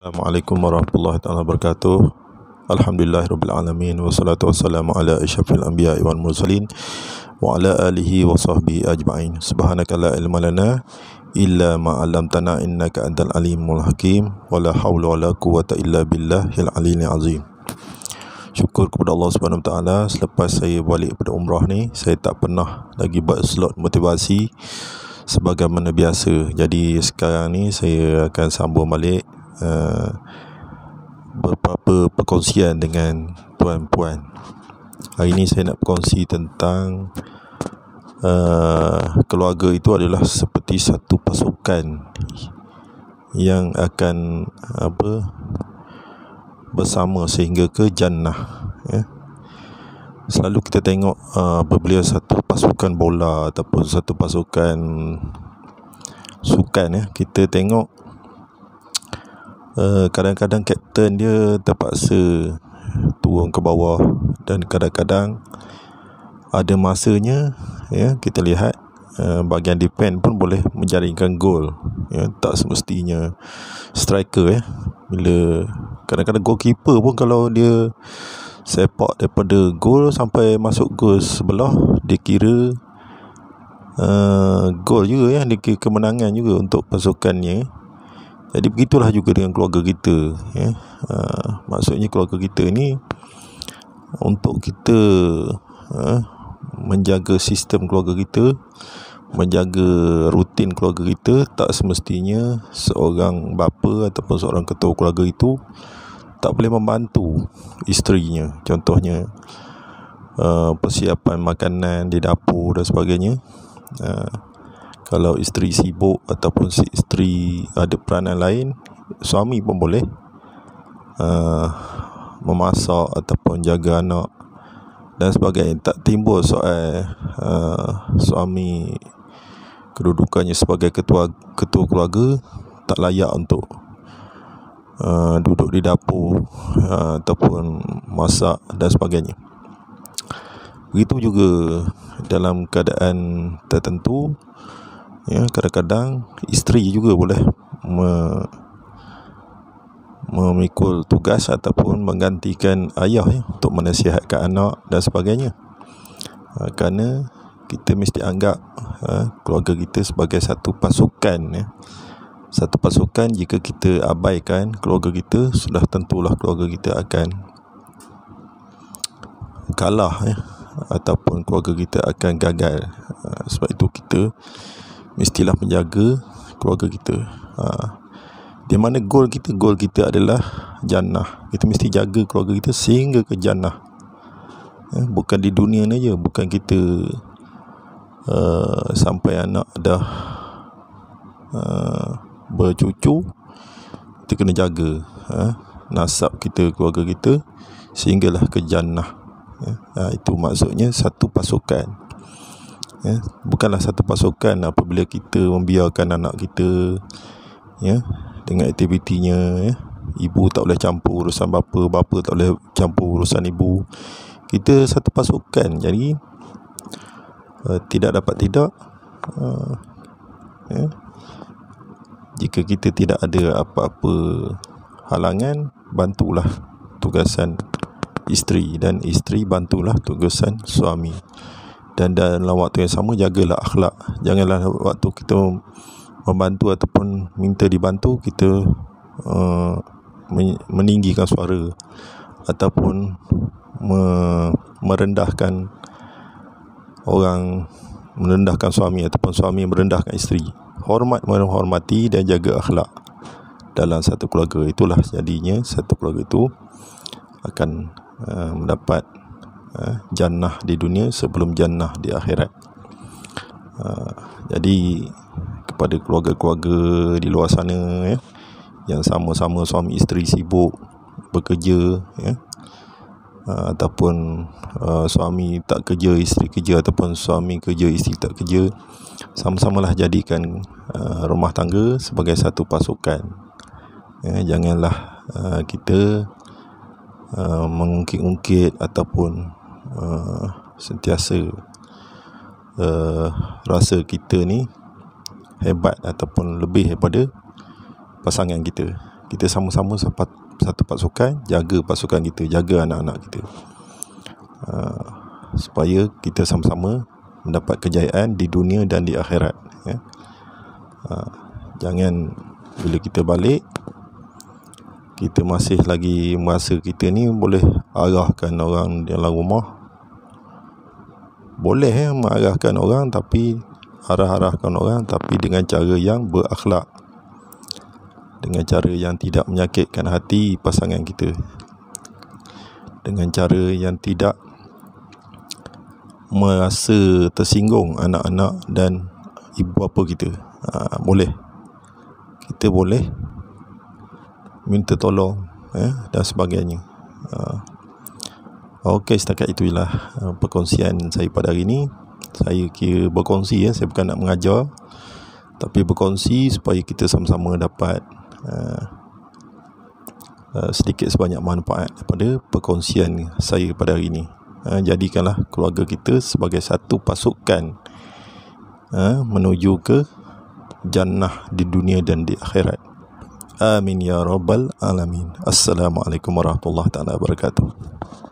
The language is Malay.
Assalamualaikum warahmatullahi taala wabarakatuh. Alhamdulillah rabbil alamin wassalatu wassalamu ala asyrafil anbiya wal mursalin wa ala alihi wa ajma'in. Subhanaka la ilma lana illa ma 'allamtana innaka antal alimul hakim wa haula wa quwwata illa billahil aliyil azim. Syukur kepada Allah Subhanahu wa taala selepas saya balik pada umrah ni saya tak pernah lagi buat slot motivasi sebagaimana biasa. Jadi sekarang ni saya akan sambung balik beberapa eh, perkongsian dengan tuan-puan. Hari ini saya nak berkongsi tentang uh, keluarga itu adalah seperti satu pasukan yang akan apa bersama sehingga ke jannah ya. Selalu kita tengok eh, apabila uh, satu pasukan bola ataupun satu pasukan sukan ya, kita tengok Eh, kadang-kadang kapten dia terpaksa turun ke bawah dan kadang-kadang ada masanya ya kita lihat uh, bahagian defend pun boleh menjaringkan gol ya tak semestinya striker ya bila kadang-kadang goalkeeper pun kalau dia sepak daripada gol sampai masuk gol sebelah dia kira uh, gol juga ya dia kira kemenangan juga untuk pasukannya jadi begitulah juga dengan keluarga kita ya. Uh, maksudnya keluarga kita ni untuk kita uh, menjaga sistem keluarga kita, menjaga rutin keluarga kita tak semestinya seorang bapa ataupun seorang ketua keluarga itu tak boleh membantu isterinya. Contohnya uh, persiapan makanan di dapur dan sebagainya. Uh, kalau isteri sibuk ataupun si isteri ada peranan lain suami pun boleh uh, memasak ataupun jaga anak dan sebagainya tak timbul soal uh, suami kedudukannya sebagai ketua ketua keluarga tak layak untuk Uh, duduk di dapur uh, ataupun masak dan sebagainya. Begitu juga dalam keadaan tertentu ya kadang-kadang isteri juga boleh me- memikul tugas ataupun menggantikan ayah ya, untuk menasihatkan anak dan sebagainya ha, kerana kita mesti anggap ha, keluarga kita sebagai satu pasukan ya. satu pasukan jika kita abaikan keluarga kita sudah tentulah keluarga kita akan kalah ya ataupun keluarga kita akan gagal ha, sebab itu kita mestilah menjaga keluarga kita. Ha. Di mana goal kita? Goal kita adalah jannah. Kita mesti jaga keluarga kita sehingga ke jannah. Eh, bukan di dunia ni aja, bukan kita uh, sampai anak dah uh, bercucu kita kena jaga eh, nasab kita keluarga kita sehinggalah ke jannah. Eh, itu maksudnya satu pasukan ya bukanlah satu pasukan apabila kita membiarkan anak kita ya dengan aktivitinya ya ibu tak boleh campur urusan bapa bapa tak boleh campur urusan ibu kita satu pasukan jadi uh, tidak dapat tidak uh, ya jika kita tidak ada apa-apa halangan bantulah tugasan isteri dan isteri bantulah tugasan suami dan dalam waktu yang sama jagalah akhlak janganlah waktu kita membantu ataupun minta dibantu kita uh, meninggikan suara ataupun me- merendahkan orang merendahkan suami ataupun suami merendahkan isteri hormat menghormati dan jaga akhlak dalam satu keluarga itulah jadinya satu keluarga itu akan uh, mendapat eh, jannah di dunia sebelum jannah di akhirat. Uh, jadi kepada keluarga-keluarga di luar sana eh, yang sama-sama suami isteri sibuk bekerja eh, ataupun uh, suami tak kerja isteri kerja ataupun suami kerja isteri tak kerja sama sama lah jadikan uh, rumah tangga sebagai satu pasukan eh, janganlah uh, kita uh, mengungkit-ungkit ataupun Uh, sentiasa uh, rasa kita ni hebat ataupun lebih daripada pasangan kita. Kita sama-sama sepat, satu pasukan, jaga pasukan kita, jaga anak-anak kita. Uh, supaya kita sama-sama mendapat kejayaan di dunia dan di akhirat. Ya. Uh, jangan bila kita balik, kita masih lagi masa kita ni boleh arahkan orang yang dalam rumah boleh eh, mengarahkan orang tapi arah-arahkan orang tapi dengan cara yang berakhlak dengan cara yang tidak menyakitkan hati pasangan kita dengan cara yang tidak merasa tersinggung anak-anak dan ibu bapa kita ha, boleh kita boleh minta tolong eh, dan sebagainya ha. Okey setakat itulah uh, perkongsian saya pada hari ini. Saya kira berkongsi ya, saya bukan nak mengajar tapi berkongsi supaya kita sama-sama dapat uh, uh, sedikit sebanyak manfaat daripada perkongsian saya pada hari ini. Uh, jadikanlah keluarga kita sebagai satu pasukan uh, menuju ke jannah di dunia dan di akhirat. Amin ya rabbal alamin. Assalamualaikum warahmatullahi taala wabarakatuh.